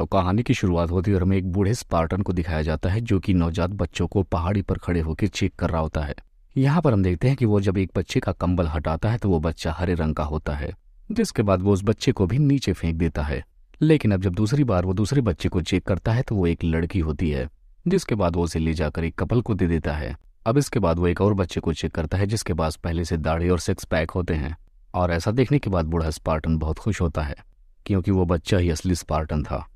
तो कहानी की शुरुआत होती है और हमें एक बूढ़े स्पार्टन को दिखाया जाता है जो कि नवजात बच्चों को पहाड़ी पर खड़े होकर चेक कर रहा होता है यहाँ पर हम देखते हैं कि वो जब एक बच्चे का कंबल हटाता है तो वो बच्चा हरे रंग का होता है जिसके बाद वो उस बच्चे को भी नीचे फेंक देता है लेकिन अब जब दूसरी बार वो दूसरे बच्चे को चेक करता है तो वो एक लड़की होती है जिसके बाद वो उसे ले जाकर एक कपल को दे देता है अब इसके बाद वो एक और बच्चे को चेक करता है जिसके पास पहले से दाढ़ी और सेक्स पैक होते हैं और ऐसा देखने के बाद बूढ़ा स्पार्टन बहुत खुश होता है क्योंकि वो बच्चा ही असली स्पार्टन था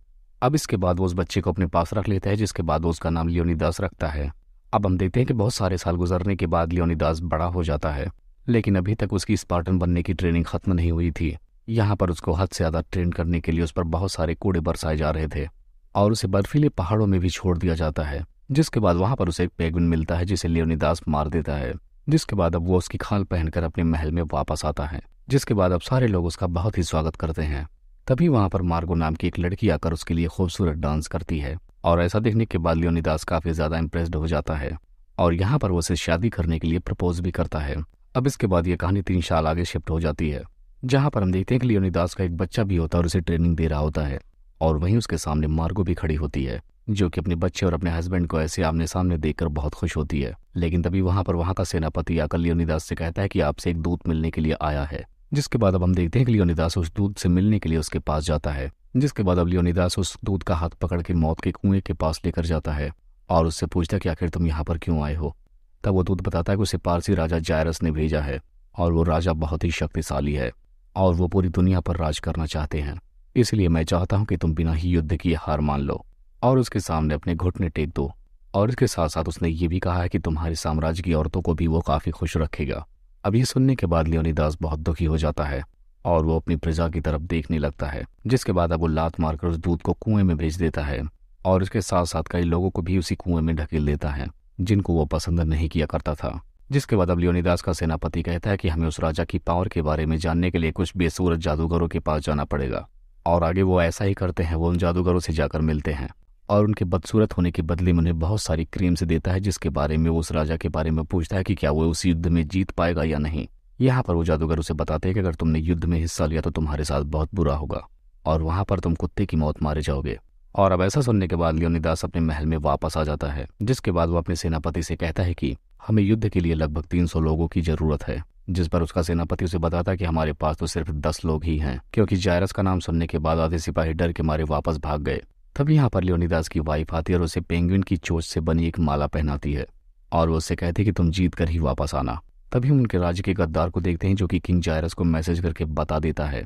अब इसके बाद वो उस बच्चे को अपने पास रख लेता है जिसके बाद वो उसका नाम लियोनीदास रखता है अब हम देखते हैं कि बहुत सारे साल गुजरने के बाद लियोनीदास बड़ा हो जाता है लेकिन अभी तक उसकी स्पार्टन बनने की ट्रेनिंग खत्म नहीं हुई थी यहाँ पर उसको हद से ज़्यादा ट्रेन करने के लिए उस पर बहुत सारे कूड़े बरसाए जा रहे थे और उसे बर्फीले पहाड़ों में भी छोड़ दिया जाता है जिसके बाद वहाँ पर उसे एक पेगविन मिलता है जिसे लियोनीदास मार देता है जिसके बाद अब वो उसकी खाल पहनकर अपने महल में वापस आता है जिसके बाद अब सारे लोग उसका बहुत ही स्वागत करते हैं तभी वहाँ पर मार्गो नाम की एक लड़की आकर उसके लिए खूबसूरत डांस करती है और ऐसा देखने के बाद लियोनिदास काफी ज्यादा इम्प्रेस्ड हो जाता है और यहाँ पर वो उसे शादी करने के लिए प्रपोज भी करता है अब इसके बाद ये कहानी तीन साल आगे शिफ्ट हो जाती है जहाँ पर हम देखते हैं कि लियोनिदास का एक बच्चा भी होता है और उसे ट्रेनिंग दे रहा होता है और वहीं उसके सामने मार्गो भी खड़ी होती है जो कि अपने बच्चे और अपने हस्बैंड को ऐसे आमने सामने देखकर बहुत खुश होती है लेकिन तभी वहाँ पर वहाँ का सेनापति आकर लियोनिदास से कहता है कि आपसे एक दूत मिलने के लिए आया है जिसके बाद अब हम देखते हैं कि लियोनिदास उस दूध से मिलने के लिए उसके पास जाता है जिसके बाद अब लियोनिदास उस दूध का हाथ पकड़ के मौत के कुएं के पास लेकर जाता है और उससे पूछता है कि आखिर तुम यहाँ पर क्यों आए हो तब वो दूध बताता है कि उसे पारसी राजा जायरस ने भेजा है और वो राजा बहुत ही शक्तिशाली है और वो पूरी दुनिया पर राज करना चाहते हैं इसलिए मैं चाहता हूँ कि तुम बिना ही युद्ध की हार मान लो और उसके सामने अपने घुटने टेक दो और इसके साथ साथ उसने ये भी कहा है कि तुम्हारे साम्राज्य की औरतों को भी वो काफ़ी खुश रखेगा अब ये सुनने के बाद लियोनीदास बहुत दुखी हो जाता है और वो अपनी प्रजा की तरफ देखने लगता है जिसके बाद अब वो लात मारकर उस दूध को कुएं में भेज देता है और उसके साथ साथ कई लोगों को भी उसी कुएं में ढकेल देता है जिनको वो पसंद नहीं किया करता था जिसके बाद अब लियोनीदास का सेनापति कहता है कि हमें उस राजा की पावर के बारे में जानने के लिए कुछ बेसूरत जादूगरों के पास जाना पड़ेगा और आगे वो ऐसा ही करते हैं वो उन जादूगरों से जाकर मिलते हैं और उनके बदसूरत होने के बदले में उन्हें बहुत सारी क्रीम से देता है जिसके बारे में वो उस राजा के बारे में पूछता है कि क्या वो उस युद्ध में जीत पाएगा या नहीं यहाँ पर वो जादूगर उसे बताते हैं कि अगर तुमने युद्ध में हिस्सा लिया तो तुम्हारे साथ बहुत बुरा होगा और वहां पर तुम कुत्ते की मौत मारे जाओगे और अब ऐसा सुनने के बाद लियोनिदास अपने महल में वापस आ जाता है जिसके बाद वो अपने सेनापति से कहता है कि हमें युद्ध के लिए लगभग तीन सौ लोगों की जरूरत है जिस पर उसका सेनापति उसे बताता कि हमारे पास तो सिर्फ दस लोग ही हैं क्योंकि जायरस का नाम सुनने के बाद आधे सिपाही डर के मारे वापस भाग गए तब यहाँ पर लियोनीदास की वाइफ आती है और उसे पेंगुइन की चोच से बनी एक माला पहनाती है और वो उससे कहती है कि तुम जीत कर ही वापस आना तभी हम उनके राज्य के गद्दार को देखते हैं जो कि किंग जायरस को मैसेज करके बता देता है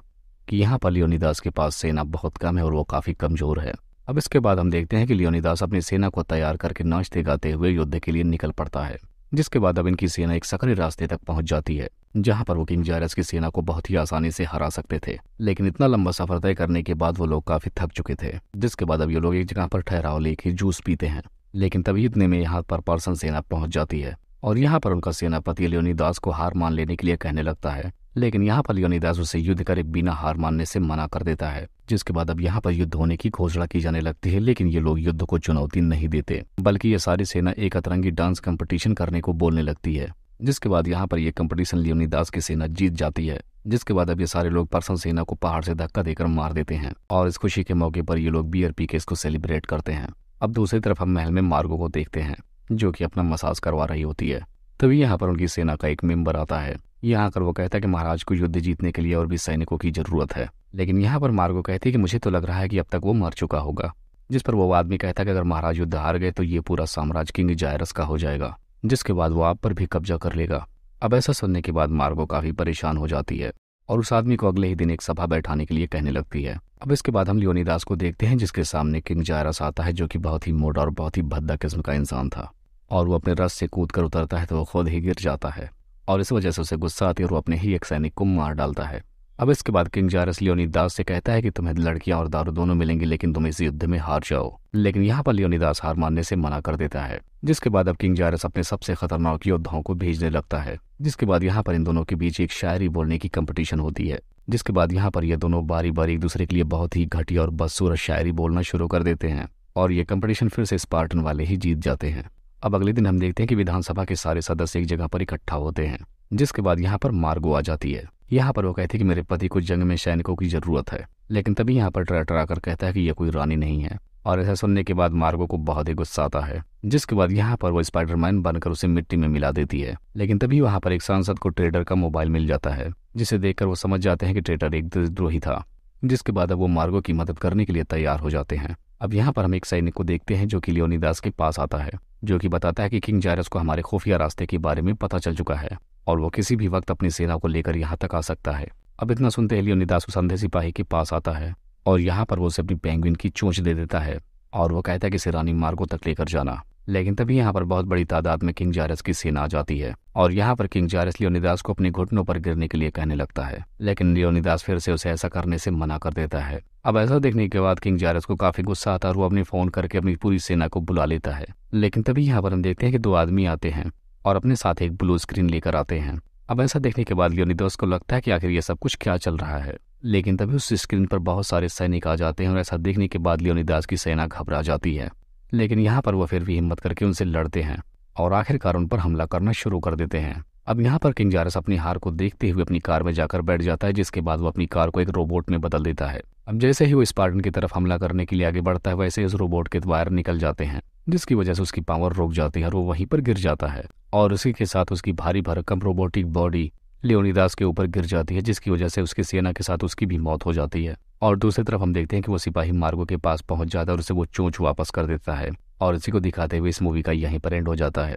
कि यहाँ पर लियोनीदास के पास सेना बहुत कम है और वो काफ़ी कमज़ोर है अब इसके बाद हम देखते हैं कि लियोनीदास अपनी सेना को तैयार करके नाचते गाते हुए युद्ध के लिए निकल पड़ता है जिसके बाद अब इनकी सेना एक सकरे रास्ते तक पहुंच जाती है जहां पर वो किंग जायरस की सेना को बहुत ही आसानी से हरा सकते थे लेकिन इतना लंबा सफर तय करने के बाद वो लोग काफी थक चुके थे जिसके बाद अब ये लोग एक जगह पर ठहराव लेके जूस पीते हैं लेकिन तभी इतने में यहाँ पर पर्सन सेना पहुंच जाती है और यहाँ पर उनका सेनापति लियोनीदास को हार मान लेने के लिए कहने लगता है लेकिन यहाँ पर लियोनीदास उसे युद्ध करे बिना हार मानने से मना कर देता है जिसके बाद अब यहाँ पर युद्ध होने की घोषणा की जाने लगती है लेकिन ये लोग युद्ध को चुनौती नहीं देते बल्कि ये सारी सेना एक अतरंगी डांस कंपटीशन करने को बोलने लगती है जिसके बाद यहाँ पर यह कंपटीशन दास की सेना जीत जाती है जिसके बाद अब ये सारे लोग पर्सन सेना को पहाड़ से धक्का देकर मार देते हैं और इस खुशी के मौके पर ये लोग आर पी के इसको सेलिब्रेट करते हैं अब दूसरी तरफ हम महल में मार्गो को देखते हैं जो कि अपना मसाज करवा रही होती है तभी यहाँ पर उनकी सेना का एक मेंबर आता है यहाँ आकर वो कहता है कि महाराज को युद्ध जीतने के लिए और भी सैनिकों की जरूरत है लेकिन यहाँ पर मार्गो कहती है कि मुझे तो लग रहा है कि अब तक वो मर चुका होगा जिस पर वो आदमी कहता है कि अगर महाराज युद्ध हार गए तो ये पूरा साम्राज्य किंग जायरस का हो जाएगा जिसके बाद वो आप पर भी कब्जा कर लेगा अब ऐसा सुनने के बाद मार्गो काफी परेशान हो जाती है और उस आदमी को अगले ही दिन एक सभा बैठाने के लिए कहने लगती है अब इसके बाद हम लियोनीदास को देखते हैं जिसके सामने किंग जायरस आता है जो कि बहुत ही मोटा और बहुत ही भद्दा किस्म का इंसान था और वो अपने रस से कूद कर उतरता है तो वो खुद ही गिर जाता है और इस वजह से उसे गुस्सा आती है और वो अपने ही एक सैनिक को मार डालता है अब इसके बाद किंग जारस लियोनीदास से कहता है कि तुम्हें लड़कियां और दारू दोनों मिलेंगी लेकिन तुम इस युद्ध में हार जाओ लेकिन यहाँ पर लियोनीदास हार मानने से मना कर देता है जिसके बाद अब किंग जारस अपने सबसे खतरनाक योद्धाओं को भेजने लगता है जिसके बाद यहाँ पर इन दोनों के बीच एक शायरी बोलने की कंपटीशन होती है जिसके बाद यहाँ पर ये दोनों बारी बारी एक दूसरे के लिए बहुत ही घटिया और बदसूरत शायरी बोलना शुरू कर देते हैं और ये कंपटीशन फिर से स्पार्टन वाले ही जीत जाते हैं अब अगले दिन हम देखते हैं कि विधानसभा के सारे सदस्य एक जगह पर इकट्ठा होते हैं जिसके बाद यहाँ पर मार्गो आ जाती है यहाँ पर वो कहती कि मेरे पति को जंग में सैनिकों की जरूरत है लेकिन तभी यहाँ पर डरा डरा कर कहता है कि यह कोई रानी नहीं है और ऐसा सुनने के बाद मार्गो को बहुत ही गुस्सा आता है जिसके बाद यहाँ पर वो स्पाइडरमैन बनकर उसे मिट्टी में मिला देती है लेकिन तभी वहाँ पर एक सांसद को ट्रेडर का मोबाइल मिल जाता है जिसे देखकर वो समझ जाते हैं कि ट्रेडर एक द्रोही था जिसके बाद अब वो मार्गो की मदद करने के लिए तैयार हो जाते हैं अब यहाँ पर हम एक सैनिक को देखते हैं जो कि लियोनीदास के पास आता है जो कि बताता है कि किंग जायरस को हमारे खुफिया रास्ते के बारे में पता चल चुका है और वो किसी भी वक्त अपनी सेना को लेकर यहाँ तक आ सकता है अब इतना सुनते हेलियोनिदास उस अंधे सिपाही के पास आता है और यहाँ पर वो उसे अपनी पेंगुइन की चोंच दे देता है और वो कहता है कि इसे रानी मार्गो तक लेकर जाना लेकिन तभी यहाँ पर बहुत बड़ी तादाद में किंग जारस की सेना आ जाती है और यहाँ पर किंग जारस लियोनिदास को अपने घुटनों पर गिरने के लिए कहने लगता है लेकिन लियोनिदास फिर से उसे ऐसा करने से मना कर देता है अब ऐसा देखने के बाद किंग जारस को काफी गुस्सा आता है और वो अपने फोन करके अपनी पूरी सेना को बुला लेता है लेकिन तभी यहाँ पर हम देखते हैं कि दो आदमी आते हैं और अपने साथ एक ब्लू स्क्रीन लेकर आते हैं अब ऐसा देखने के बाद लियोनिदास को लगता है कि आखिर ये सब कुछ क्या चल रहा है लेकिन तभी उस स्क्रीन पर बहुत सारे सैनिक आ जाते हैं और ऐसा देखने के बाद लियोनिदास की सेना घबरा जाती है लेकिन यहाँ पर वह फिर भी हिम्मत करके उनसे लड़ते हैं और आखिरकार उन पर हमला करना शुरू कर देते हैं अब यहाँ पर किंग जारस अपनी हार को देखते हुए अपनी कार में जाकर बैठ जाता है जिसके बाद वो अपनी कार को एक रोबोट में बदल देता है अब जैसे ही वो स्पार्टन की तरफ हमला करने के लिए आगे बढ़ता है वैसे उस रोबोट के वायर निकल जाते हैं जिसकी वजह से उसकी पावर रोक जाती है और वो वहीं पर गिर जाता है और उसी के साथ उसकी भारी भरकम रोबोटिक बॉडी लियोनीदास के ऊपर गिर जाती है जिसकी वजह से उसकी सेना के साथ उसकी भी मौत हो जाती है और दूसरी तरफ हम देखते हैं कि वो सिपाही मार्गो के पास पहुंच जाता है और उसे वो चोंच वापस कर देता है और इसी को दिखाते हुए इस मूवी का यहीं पर एंड हो जाता है